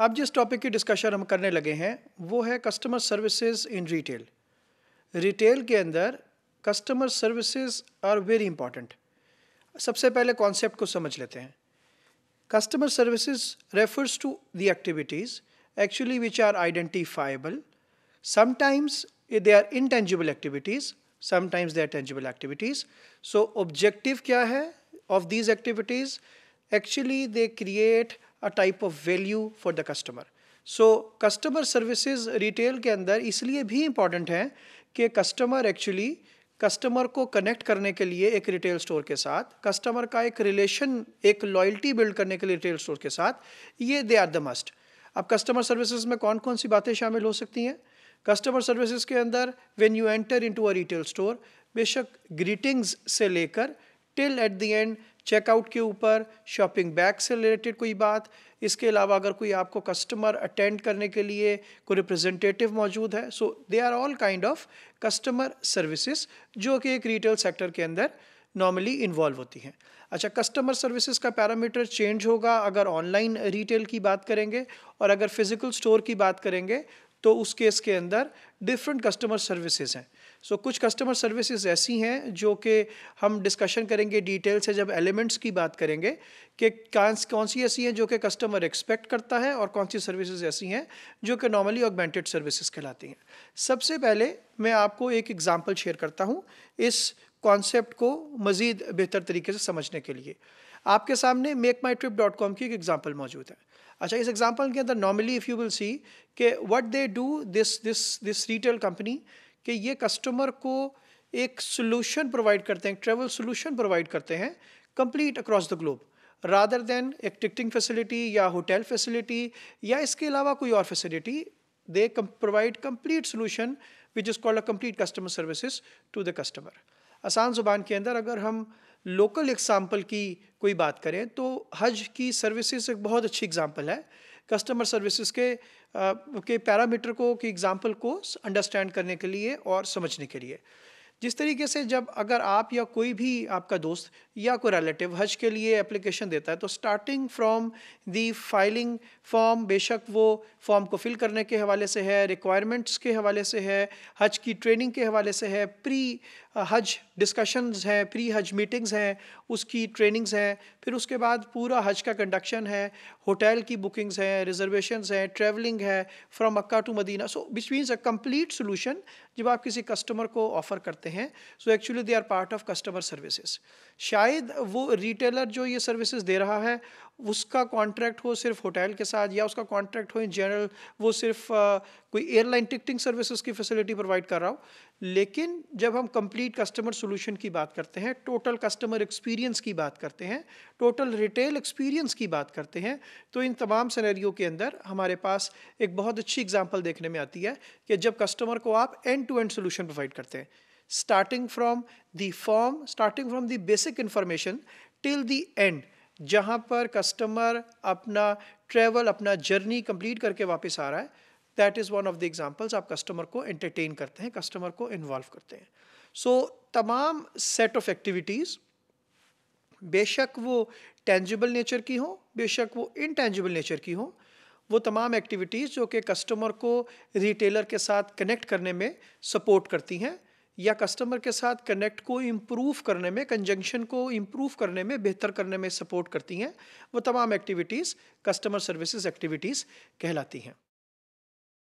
अब जिस टॉपिक की डिस्कशन हम करने लगे हैं वो है customer services in retail retail के अंदर customer services are very important सबसे पहले कॉन्सेप्ट को समझ लेते हैं customer services refers to the activities actually which are identifiable sometimes they are intangible activities sometimes they are tangible activities so objective क्या है of these activities actually they create a type of value for the customer so customer services retail के अंदर इसलिए भी important हैं कि customer actually customer को connect करने के लिए एक रिटेल स्टोर के साथ कस्टमर का एक रिलेशन एक लॉयल्टी बिल्ड करने के लिए रिटेल स्टोर के साथ ये दे आर द मस्ट अब कस्टमर सर्विसेज में कौन कौन सी बातें शामिल हो सकती हैं कस्टमर सर्विसेज के अंदर when you enter into a retail store बेशक ग्रीटिंग्स से लेकर till at the end checkout के ऊपर शॉपिंग बैग से रिलेटेड कोई बात इसके अलावा अगर कोई आपको कस्टमर अटेंड करने के लिए कोई रिप्रेजेंटेटिव मौजूद है so they are all kind of customer services जो कि एक रिटेल सेक्टर के अंदर नॉर्मली इन्वॉल्व होती हैं अच्छा कस्टमर सर्विसेज का पैरामीटर चेंज होगा अगर ऑनलाइन रिटेल की बात करेंगे और अगर फिजिकल स्टोर की बात करेंगे तो उस केस के अंदर डिफरेंट कस्टमर सर्विसेज हैं सो so, कुछ कस्टमर सर्विसेज ऐसी हैं जो कि हम डिस्कशन करेंगे डिटेल से जब एलिमेंट्स की बात करेंगे कि कौन सी ऐसी हैं जो कि कस्टमर एक्सपेक्ट करता है और कौन सी सर्विसेज ऐसी हैं जो कि नॉर्मली ऑगमेंटेड सर्विसेज कहलाती हैं सबसे पहले मैं आपको एक एग्ज़ाम्पल शेयर करता हूँ इस कॉन्सेप्ट को मज़ीद बेहतर तरीके से समझने के लिए आपके सामने Make My Trip dot com की एक एग्ज़ाम्पल मौजूद है अच्छा इस एग्ज़ाम्पल के अंदर normally if you will see के what they do this this this retail company कि ये कस्टमर को एक सोल्यूशन प्रोवाइड करते हैं ट्रेवल सोल्यूशन प्रोवाइड करते हैं complete across the globe rather than एक टिकटिंग फैसिलिटी या होटल फैसिलिटी या इसके अलावा कोई और facility they provide complete solution which is called a complete customer services to the customer आसान ज़ुबान के अंदर अगर हम लोकल एग्ज़ाम्पल की कोई बात करें तो हज की सर्विसेज एक बहुत अच्छी एग्ज़ाम्पल है कस्टमर सर्विसेज के आ, के पैरामीटर को की एग्जाम्पल को अंडरस्टैंड करने के लिए और समझने के लिए जिस तरीके से जब अगर आप या कोई भी आपका दोस्त या कोई रिलेटिव हज के लिए एप्लीकेशन देता है तो starting from the filing form बेशक वो फॉर्म को फिल करने के हवाले से है रिक्वायरमेंट्स के हवाले से है हज की ट्रेनिंग के हवाले से है प्री हज डिस्कशंस हैं प्री हज मीटिंग्स हैं उसकी ट्रेनिंग्स हैं फिर उसके बाद पूरा हज का कंडक्शन है होटल की बुकिंग्स हैं रिजर्वेशंस हैं ट्रैवलिंग है from Mecca to Medina so which means a complete solution जब आप किसी कस्टमर को ऑफ़र करते हैं so actually they are part of customer services शायद वो रिटेलर जो ये सर्विसेज दे रहा है उसका कॉन्ट्रैक्ट हो सिर्फ होटल के साथ या उसका कॉन्ट्रैक्ट हो इन जनरल वो सिर्फ आ, कोई एयरलाइन टिकटिंग सर्विसेज की फैसिलिटी प्रोवाइड कर रहा हो लेकिन जब हम कंप्लीट कस्टमर सॉल्यूशन की बात करते हैं टोटल कस्टमर एक्सपीरियंस की बात करते हैं टोटल रिटेल एक्सपीरियंस की बात करते हैं तो इन तमाम सैनरियो के अंदर हमारे पास एक बहुत अच्छी एग्जाम्पल देखने में आती है कि जब कस्टमर को आप end to end solution provide करते हैं starting from the form starting from the basic information till the end जहाँ पर कस्टमर अपना ट्रैवल अपना जर्नी कंप्लीट करके वापस आ रहा है that is one of the examples आप कस्टमर को एंटरटेन करते हैं कस्टमर को इन्वॉल्व करते हैं सो so, तमाम सेट ऑफ एक्टिविटीज़ बेशक वो टेंजिबल नेचर की हों बेशक वो इनटेंजिबल नेचर की हों वो तमाम एक्टिविटीज़ जो कि कस्टमर को रिटेलर के साथ कनेक्ट करने में सपोर्ट करती हैं या कस्टमर के साथ कनेक्ट को इम्प्रूव करने में कंजंक्शन को इम्प्रूव करने में बेहतर करने में सपोर्ट करती हैं वो तमाम एक्टिविटीज़ कस्टमर सर्विसेज एक्टिविटीज़ कहलाती हैं